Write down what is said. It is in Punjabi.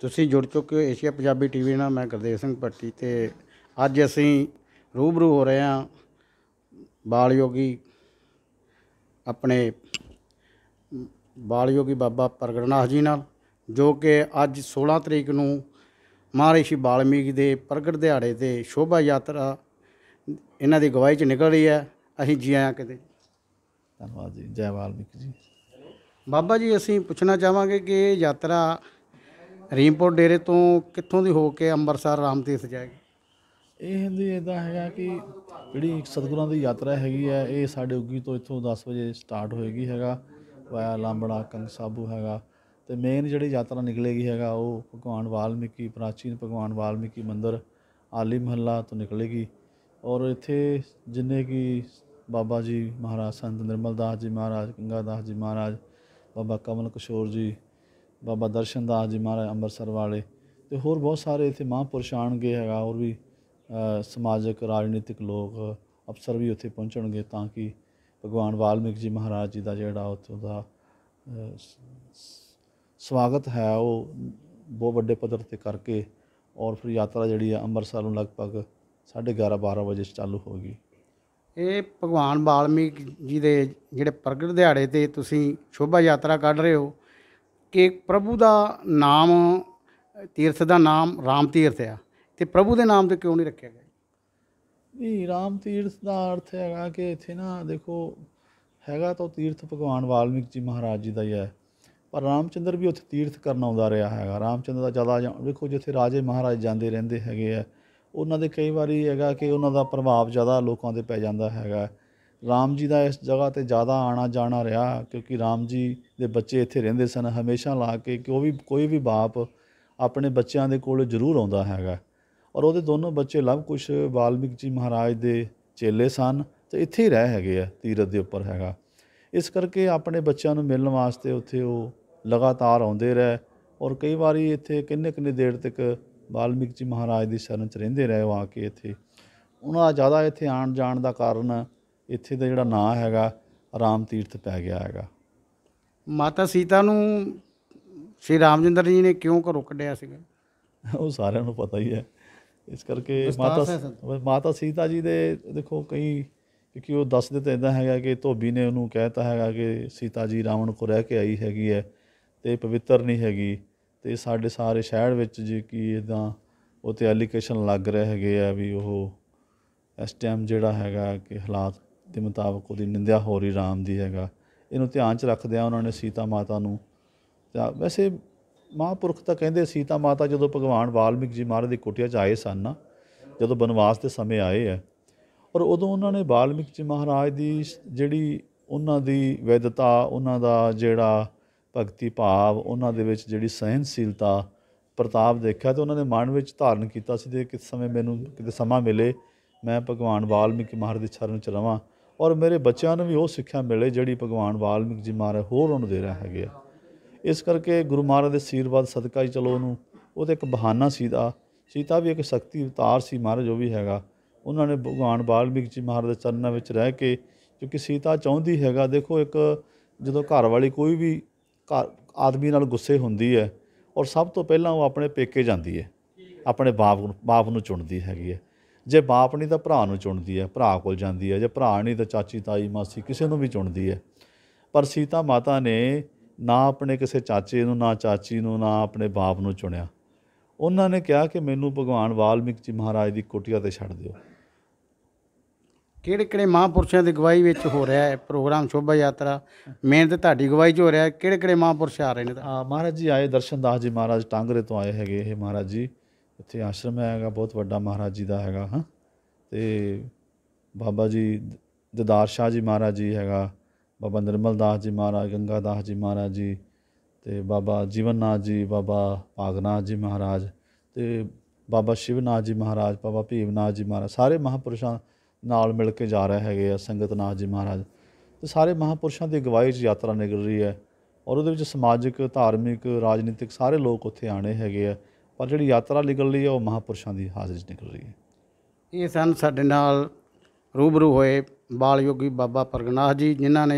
ਤੁਸੀਂ ਜੁੜ ਚੁੱਕੇ ਹੋ ਏਸ਼ੀਆ ਪੰਜਾਬੀ ਟੀਵੀ ਨਾਲ ਮੈਂ ਗੁਰਦੇਵ ਸਿੰਘ ਪੱਟੀ ਤੇ ਅੱਜ ਅਸੀਂ ਰੂਬਰੂ ਹੋ ਰਹੇ ਹਾਂ ਬਾਲ ਯੋਗੀ ਆਪਣੇ ਬਾਲ ਯੋਗੀ ਬਾਬਾ ਪ੍ਰਗਟਨਾਥ ਜੀ ਨਾਲ ਜੋ ਕਿ ਅੱਜ 16 ਤਰੀਕ ਨੂੰ ਮਹਾਰਿਸ਼ੀ ਬਾਲਮੀਕ ਦੇ ਪ੍ਰਗਟ ਦਿਹਾੜੇ ਤੇ ਸ਼ੋਭਾ ਯਾਤਰਾ ਇਹਨਾਂ ਦੀ ਗਵਾਹੀ ਚ ਨਿਕਲ ਰਹੀ ਹੈ ਅਸੀਂ ਜੀ ਆਇਆਂ ਕਿਤੇ ਧੰਨਵਾਦ ਜੀ ਜੈ ਵਾਲਮੀਕ ਜੀ ਬਾਬਾ ਜੀ ਅਸੀਂ ਪੁੱਛਣਾ ਚਾਹਾਂਗੇ ਕਿ ਇਹ ਯਾਤਰਾ ਰੀਮਪੁਰ ਡੇਰੇ ਤੋਂ ਕਿੱਥੋਂ ਦੀ ਹੋ ਕੇ ਅੰਮ੍ਰਿਤਸਰ ਰਾਮਦੇਸ ਜਾਏਗੀ ਇਹ ਹਿੰਦੀ ਇਹਦਾ ਹੈਗਾ ਕਿ ਜਿਹੜੀ ਸਤਗੁਰਾਂ ਦੀ ਯਾਤਰਾ ਹੈਗੀ ਹੈ ਇਹ ਸਾਡੇ ਉੱਗੀ ਤੋਂ ਇੱਥੋਂ 10 ਵਜੇ ਸਟਾਰਟ ਹੋਏਗੀ ਹੈਗਾ ਵਾਇਆ ਲਾਂਬੜਾ ਕੰਗ ਸਾਬੂ ਹੈਗਾ ਤੇ ਮੇਨ ਜਿਹੜੀ ਯਾਤਰਾ ਨਿਕਲੇਗੀ ਹੈਗਾ ਉਹ ਭਗਵਾਨ ਵਾਲਮੀਕੀ ਪ੍ਰਾਚੀਨ ਭਗਵਾਨ ਵਾਲਮੀਕੀ ਮੰਦਿਰ ਆਲੀ ਮਹੱਲਾ ਤੋਂ ਨਿਕਲੇਗੀ ਔਰ ਇੱਥੇ ਜਿੰਨੇ ਕੀ ਬਾਬਾ ਜੀ ਮਹਾਰਾਜ ਸੰਤ ਨਿਰਮਲ ਦਾਸ ਜੀ ਮਹਾਰਾਜ ਗੰਗਾ ਦਾਸ ਜੀ ਮਹਾਰਾਜ ਬਾਬਾ ਕਮਲ ਕਿਸ਼ੋਰ ਜੀ ਬਾਬਾ ਦਰਸ਼ਨਦਾਸ ਜੀ ਮਹਾਰਾਜ ਅੰਮ੍ਰਿਤਸਰ ਵਾਲੇ ਤੇ ਹੋਰ ਬਹੁਤ ਸਾਰੇ ਇੱਥੇ ਮਹਾਂਪੁਰਸ਼ ਆਣਗੇ ਹੈਗਾ ਹੋਰ ਵੀ ਸਮਾਜਿਕ ਰਾਜਨੀਤਿਕ ਲੋਕ ਅਫਸਰ ਵੀ ਉੱਥੇ ਪਹੁੰਚਣਗੇ ਤਾਂ ਕਿ ਭਗਵਾਨ ਵਾਲਮੀਕ ਜੀ ਮਹਾਰਾਜ ਜੀ ਦਾ ਜਿਹੜਾ ਉੱਥੋਂ ਦਾ ਸਵਾਗਤ ਹੈ ਉਹ ਬਹੁਤ ਵੱਡੇ ਪੱਧਰ ਤੇ ਕਰਕੇ ਔਰ ਫਿਰ ਯਾਤਰਾ ਜਿਹੜੀ ਹੈ ਅੰਮ੍ਰਿਤਸਰ ਨੂੰ ਲਗਭਗ 11:30 12 ਵਜੇ ਚਾਲੂ ਹੋਗੀ ਇਹ ਭਗਵਾਨ ਵਾਲਮੀਕ ਜੀ ਦੇ ਜਿਹੜੇ ਪ੍ਰਗਟ ਦਿਹਾੜੇ ਤੇ ਤੁਸੀਂ ਸ਼ੋਭਾ ਯਾਤਰਾ ਕੱਢ ਰਹੇ ਹੋ ਕਿ ਪ੍ਰਭੂ ਦਾ ਨਾਮ ਤੀਰਥ ਦਾ ਨਾਮ ਰਾਮ ਤੀਰਥ ਆ ਤੇ ਪ੍ਰਭੂ ਦੇ ਨਾਮ ਤੇ ਕਿਉਂ ਨਹੀਂ ਰੱਖਿਆ ਗਿਆ ਜੀ ਰਾਮ ਤੀਰਥ ਦਾ ਅਰਥ ਹੈਗਾ ਕਿ ਇੱਥੇ ਨਾ ਦੇਖੋ ਹੈਗਾ ਤਾਂ ਤੀਰਥ ਭਗਵਾਨ ਵਾਲਮੀਕ ਜੀ ਮਹਾਰਾਜ ਜੀ ਦਾ ਹੀ ਹੈ ਪਰ ਰਾਮਚੰਦਰ ਵੀ ਉੱਥੇ ਤੀਰਥ ਕਰਨ ਆਉਂਦਾ ਰਿਹਾ ਹੈਗਾ ਰਾਮਚੰਦਰ ਦਾ ਜ਼ਿਆਦਾ ਵੇਖੋ ਜਿੱਥੇ ਰਾਜੇ ਮਹਾਰਾਜ ਜਾਂਦੇ ਰਹਿੰਦੇ ਹੈਗੇ ਆ ਉਹਨਾਂ ਦੇ ਕਈ ਵਾਰੀ ਹੈਗਾ ਕਿ ਉਹਨਾਂ ਦਾ ਪ੍ਰਭਾਵ ਜ਼ਿਆਦਾ ਲੋਕਾਂ ਤੇ ਪੈ ਜਾਂਦਾ ਹੈਗਾ ਰਾਮ ਜੀ ਦਾ ਇਸ ਜਗ੍ਹਾ ਤੇ ਜ਼ਿਆਦਾ ਆਣਾ ਜਾਣਾ ਰਿਹਾ ਕਿਉਂਕਿ ਰਾਮ ਜੀ ਦੇ ਬੱਚੇ ਇੱਥੇ ਰਹਿੰਦੇ ਸਨ ਹਮੇਸ਼ਾ ਲਾ ਕੇ ਕਿ ਉਹ ਵੀ ਕੋਈ ਵੀ ਬਾਪ ਆਪਣੇ ਬੱਚਿਆਂ ਦੇ ਕੋਲ ਜ਼ਰੂਰ ਆਉਂਦਾ ਹੈਗਾ ਔਰ ਉਹਦੇ ਦੋਨੋਂ ਬੱਚੇ ਲਵ ਕੁਸ਼ ਵਾਲਮੀਕ ਜੀ ਮਹਾਰਾਜ ਦੇ ਚੇਲੇ ਸਨ ਤੇ ਇੱਥੇ ਹੀ ਰਹਿ ਹੈਗੇ ਆ ਤੀਰਤ ਦੇ ਉੱਪਰ ਹੈਗਾ ਇਸ ਕਰਕੇ ਆਪਣੇ ਬੱਚਿਆਂ ਨੂੰ ਮਿਲਣ ਵਾਸਤੇ ਉੱਥੇ ਉਹ ਲਗਾਤਾਰ ਆਉਂਦੇ ਰਹੇ ਔਰ ਕਈ ਵਾਰੀ ਇੱਥੇ ਕਿੰਨੇ ਕਿੰਨੇ ਦੇਰ ਤੱਕ ਵਾਲਮਿਕ ਜੀ ਮਹਾਰਾਜ ਦੀ ਸ਼ਰਨ ਚ ਰਹਿੰਦੇ ਰਹੇ ਆ ਕੇ ਇੱਥੇ ਉਹਨਾਂ ਦਾ ਜ਼ਿਆਦਾ ਇੱਥੇ ਆਣ ਜਾਣ ਦਾ ਕਾਰਨ ਇੱਥੇ ਦਾ ਜਿਹੜਾ ਨਾਂ ਹੈਗਾ ਰਾਮ ਤੀਰਥ ਪੈ ਗਿਆ ਹੈਗਾ ਮਾਤਾ ਸੀਤਾ ਨੂੰ ਸ਼੍ਰੀ ਰਾਮਚੰਦਰ ਜੀ ਨੇ ਕਿਉਂ ਘਰੋਂ ਕੱਢਿਆ ਸੀਗਾ ਉਹ ਸਾਰਿਆਂ ਨੂੰ ਪਤਾ ਹੀ ਹੈ ਇਸ ਕਰਕੇ ਮਾਤਾ ਮਾਤਾ ਸੀਤਾ ਜੀ ਦੇ ਦੇਖੋ ਕਈ ਕਿਉਂਕਿ ਉਹ ਦੱਸ ਦਿੱਤਾ ਇਦਾਂ ਹੈਗਾ ਕਿ ਧੋਬੀ ਨੇ ਉਹਨੂੰ ਕਹਿਤਾ ਹੈਗਾ ਕਿ ਸੀਤਾ ਜੀ ਰਾਵਣ ਕੋ ਰਹਿ ਕੇ ਆਈ ਹੈਗੀ ਹੈ ਤੇ ਪਵਿੱਤਰ ਨਹੀਂ ਹੈਗੀ ਤੇ ਸਾਡੇ ਸਾਰੇ ਸ਼ਹਿਰ ਵਿੱਚ ਜੇ ਕੀ ਇਦਾਂ ਉਹ ਤੇ ਐਲੀਕੇਸ਼ਨ ਲੱਗ ਰਹੇ ਹੈਗੇ ਆ ਵੀ ਉਹ ਇਸ ਟਾਈਮ ਜਿਹੜਾ ਹੈਗਾ ਕਿ ਹਾਲਾਤ ਦੇ ਮੁਤਾਬਕ ਉਹਦੀ ਨਿੰਦਿਆ ਹੋ ਰਹੀ ਰਾਮ ਦੀ ਹੈਗਾ ਇਹਨੂੰ ਧਿਆਨ 'ਚ ਰੱਖਦਿਆਂ ਉਹਨਾਂ ਨੇ ਸੀਤਾ ਮਾਤਾ ਨੂੰ ਤਾਂ ਵੈਸੇ ਮਹਾਪੁਰਖ ਤਾਂ ਕਹਿੰਦੇ ਸੀਤਾ ਮਾਤਾ ਜਦੋਂ ਭਗਵਾਨ ਵਾਲਮੀਕ ਜੀ ਮਹਾਰਾਜ ਦੀ ਕੁਟਿਆ 'ਚ ਆਏ ਸਨ ਨਾ ਜਦੋਂ ਬਨਵਾਸ ਦੇ ਸਮੇਂ ਆਏ ਆ ਔਰ ਉਦੋਂ ਉਹਨਾਂ ਨੇ ਵਾਲਮੀਕ ਜੀ ਮਹਾਰਾਜ ਦੀ ਜਿਹੜੀ ਉਹਨਾਂ ਦੀ ਵੈਦਤਾ ਉਹਨਾਂ ਦਾ ਜਿਹੜਾ ਭਗਤੀ ਭਾਵ ਉਹਨਾਂ ਦੇ ਵਿੱਚ ਜਿਹੜੀ ਸਹਿਨਸ਼ੀਲਤਾ ਪ੍ਰਤਾਪ ਦੇਖਿਆ ਤੇ ਉਹਨਾਂ ਨੇ ਮਨ ਵਿੱਚ ਧਾਰਨ ਕੀਤਾ ਸੀ ਕਿ ਕਿਸ ਸਮੇਂ ਮੈਨੂੰ ਕਿਤੇ ਸਮਾਂ ਮਿਲੇ ਮੈਂ ਭਗਵਾਨ ਵਾਲਮੀਕ ਮਹਾਰਾਜ ਦੇ ਚਰਨ ਚ ਰਵਾਂ ਔਰ ਮੇਰੇ ਬੱਚਿਆਂ ਨੂੰ ਵੀ ਉਹ ਸਿੱਖਿਆ ਮਿਲੇ ਜਿਹੜੀ ਭਗਵਾਨ ਵਾਲਮੀਕ ਜੀ ਮਾਰੇ ਹੋਰ ਉਹਨੂੰ ਦੇ ਰਿਹਾ ਹੈਗੇ ਇਸ ਕਰਕੇ ਗੁਰੂ ਮਹਾਰਾਜ ਦੇ ਅਸੀਰਵਾਦ ਸਦਕਾ ਹੀ ਚਲੋ ਉਹਨੂੰ ਉਹ ਤੇ ਇੱਕ ਬਹਾਨਾ ਸੀਦਾ ਸੀਤਾ ਵੀ ਇੱਕ ਸ਼ਕਤੀ ਉਤਾਰ ਸੀ ਮਹਾਰਾਜ ਜੋ ਵੀ ਹੈਗਾ ਉਹਨਾਂ ਨੇ ਭਗਵਾਨ ਵਾਲਮੀਕ ਜੀ ਮਹਾਰਾਜ ਦੇ ਚਰਨਾਂ ਵਿੱਚ ਰਹਿ ਕੇ ਕਿਉਂਕਿ ਸੀਤਾ ਚਾਹੁੰਦੀ ਹੈਗਾ ਦੇਖੋ ਇੱਕ ਜਦੋਂ ਘਰ ਵਾਲੀ ਕੋਈ ਵੀ ਆਦਮੀ ਨਾਲ ਗੁੱਸੇ ਹੁੰਦੀ ਹੈ ਔਰ ਸਭ ਤੋਂ ਪਹਿਲਾਂ ਉਹ ਆਪਣੇ ਪੇਕੇ ਜਾਂਦੀ ਹੈ ਆਪਣੇ ਬਾਪ ਨੂੰ ਬਾਪ ਨੂੰ ਚੁਣਦੀ ਹੈਗੀ ਹੈ ਜੇ ਬਾਪ ਨਹੀਂ ਤਾਂ ਭਰਾ ਨੂੰ ਚੁਣਦੀ ਹੈ ਭਰਾ ਕੋਲ ਜਾਂਦੀ ਹੈ ਜੇ ਭਰਾ ਨਹੀਂ ਤਾਂ ਚਾਚੀ ਤਾਈ ਮਾਸੀ ਕਿਸੇ ਨੂੰ ਵੀ ਚੁਣਦੀ ਹੈ ਪਰ ਸੀਤਾ ਮਾਤਾ ਨੇ ਨਾ ਆਪਣੇ ਕਿਸੇ ਚਾਚੇ ਨੂੰ ਨਾ ਚਾਚੀ ਨੂੰ ਨਾ ਆਪਣੇ ਬਾਪ ਨੂੰ ਚੁਣਿਆ ਉਹਨਾਂ ਨੇ ਕਿਹਾ ਕਿ ਮੈਨੂੰ ਭਗਵਾਨ ਵਾਲਮੀਕ ਜੀ ਮਹਾਰਾਜ ਦੀ ਕੁਟਿਆ ਤੇ ਛੱਡ ਦਿਓ ਕਿਹੜੇ ਕਿਹੜੇ ਮਹਾਂਪੁਰਸ਼ਾਂ ਦੀ ਗਵਾਹੀ ਵਿੱਚ ਹੋ ਰਿਹਾ ਹੈ ਪ੍ਰੋਗਰਾਮ ਸ਼ੋਭਾ ਯਾਤਰਾ ਮੈਂ ਤੇ ਤੁਹਾਡੀ ਗਵਾਹੀ 'ਚ ਹੋ ਰਿਹਾ ਹੈ ਕਿਹੜੇ ਕਿਹੜੇ ਮਹਾਂਪੁਰਸ਼ ਆ ਰਹੇ ਨੇ ਹਾਂ ਮਹਾਰਾਜ ਜੀ ਆਏ ਦਰਸ਼ਨ ਦਾਸ ਜੀ ਮਹਾਰਾਜ ਟਾਂਗਰੇ ਤੋਂ ਆਏ ਹੈਗੇ ਇਹ ਮਹਾਰਾਜ ਜੀ ਇੱਥੇ ਆਸ਼ਰਮ ਹੈਗਾ ਬਹੁਤ ਵੱਡਾ ਮਹਾਰਾਜ ਜੀ ਦਾ ਹੈਗਾ ਹਾਂ ਤੇ ਬਾਬਾ ਜੀ ਦਦਾਰ ਸ਼ਾਹ ਜੀ ਮਹਾਰਾਜ ਜੀ ਹੈਗਾ ਬਾਬਾ ਨਿਰਮਲ ਦਾਸ ਜੀ ਮਹਾਰਾਜ ਗੰਗਾ ਦਾਸ ਜੀ ਮਹਾਰਾਜ ਜੀ ਤੇ ਬਾਬਾ ਜੀਵਨਨਾਥ ਜੀ ਬਾਬਾ ਭਾਗਨਾਥ ਜੀ ਮਹਾਰਾਜ ਤੇ ਬਾਬਾ ਸ਼ਿਵਨਾਥ ਜੀ ਮਹਾਰਾਜ ਬਾਬਾ ਭੀਮਨਾਥ ਜੀ ਮਹਾਰਾਜ ਸਾਰੇ ਮਹਾਪੁਰਸ਼ਾਂ ਨਾਲ ਮਿਲ ਕੇ ਜਾ ਰਹੇ ਹੈਗੇ ਆ ਸੰਗਤਨਾਥ ਜੀ ਮਹਾਰਾਜ ਤੇ ਸਾਰੇ ਮਹਾਪੁਰਸ਼ਾਂ ਦੀ ਅਗਵਾਈ 'ਚ ਯਾਤਰਾ ਨਿਕਲ ਰਹੀ ਹੈ ਔਰ ਉਹਦੇ ਵਿੱਚ ਸਮਾਜਿਕ ਧਾਰਮਿਕ ਰਾਜਨੀਤਿਕ ਸਾਰੇ ਲੋਕ ਉੱਥੇ ਆਣੇ ਹੈਗੇ ਆ ਪਰ ਜਿਹੜੀ ਯਾਤਰਾ ਨਿਕਲ ਰਹੀ ਹੈ ਉਹ ਮਹਾਪੁਰਸ਼ਾਂ ਦੀ ਹਾਜ਼ਰੀ 'ਚ ਨਿਕਲ ਰਹੀ ਹੈ ਇਹ ਸਨ ਸਾਡੇ ਨਾਲ ਰੂਬਰੂ ਹੋਏ ਬਾਲ ਯੋਗੀ ਬਾਬਾ ਪ੍ਰਗਨਾਥ ਜੀ ਜਿਨ੍ਹਾਂ ਨੇ